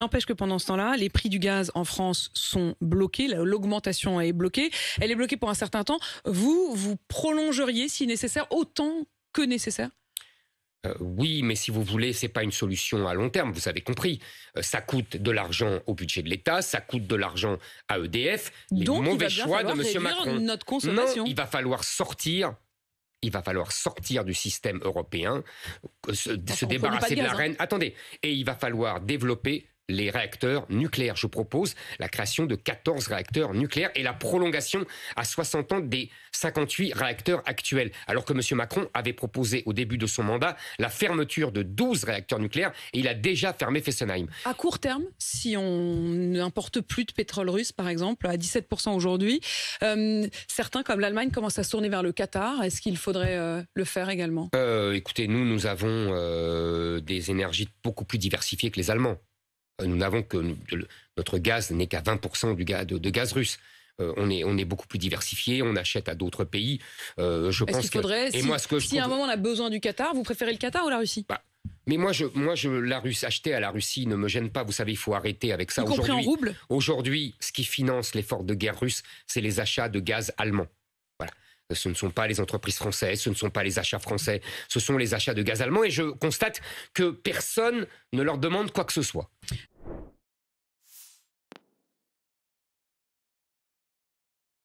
N'empêche que pendant ce temps-là, les prix du gaz en France sont bloqués, l'augmentation est bloquée, elle est bloquée pour un certain temps. Vous, vous prolongeriez, si nécessaire, autant que nécessaire euh, oui, mais si vous voulez, c'est pas une solution à long terme, vous avez compris. Euh, ça coûte de l'argent au budget de l'État, ça coûte de l'argent à EDF. Donc, il va choix de Monsieur Macron. Notre consommation. Non, il va falloir sortir. Il va falloir sortir du système européen, euh, se, se débarrasser de, la hein. reine. Attendez, et il va falloir développer les réacteurs nucléaires. Je propose la création de 14 réacteurs nucléaires et la prolongation à 60 ans des 58 réacteurs actuels. Alors que M. Macron avait proposé au début de son mandat la fermeture de 12 réacteurs nucléaires et il a déjà fermé Fessenheim. À court terme, si on n'importe plus de pétrole russe, par exemple, à 17% aujourd'hui, euh, certains comme l'Allemagne commencent à tourner vers le Qatar. Est-ce qu'il faudrait euh, le faire également euh, Écoutez, nous, nous avons des énergies beaucoup plus diversifiées que les Allemands. Nous n'avons que notre gaz n'est qu'à 20% du gaz, de, gaz russe. Euh, on, est, on est beaucoup plus diversifié, on achète à d'autres pays. Euh, je pense qu'il faudrait, Et si, moi, ce que à un moment on a besoin du Qatar, vous préférez le Qatar ou la Russie bah, mais moi, je, moi je, la Russie, acheter à la Russie ne me gêne pas. Vous savez, il faut arrêter avec ça. Aujourd'hui, aujourd'hui, ce qui finance l'effort de guerre russe, c'est les achats de gaz allemand. Voilà. Ce ne sont pas les entreprises françaises, ce ne sont pas les achats français, ce sont les achats de gaz allemands. Et je constate que personne ne leur demande quoi que ce soit.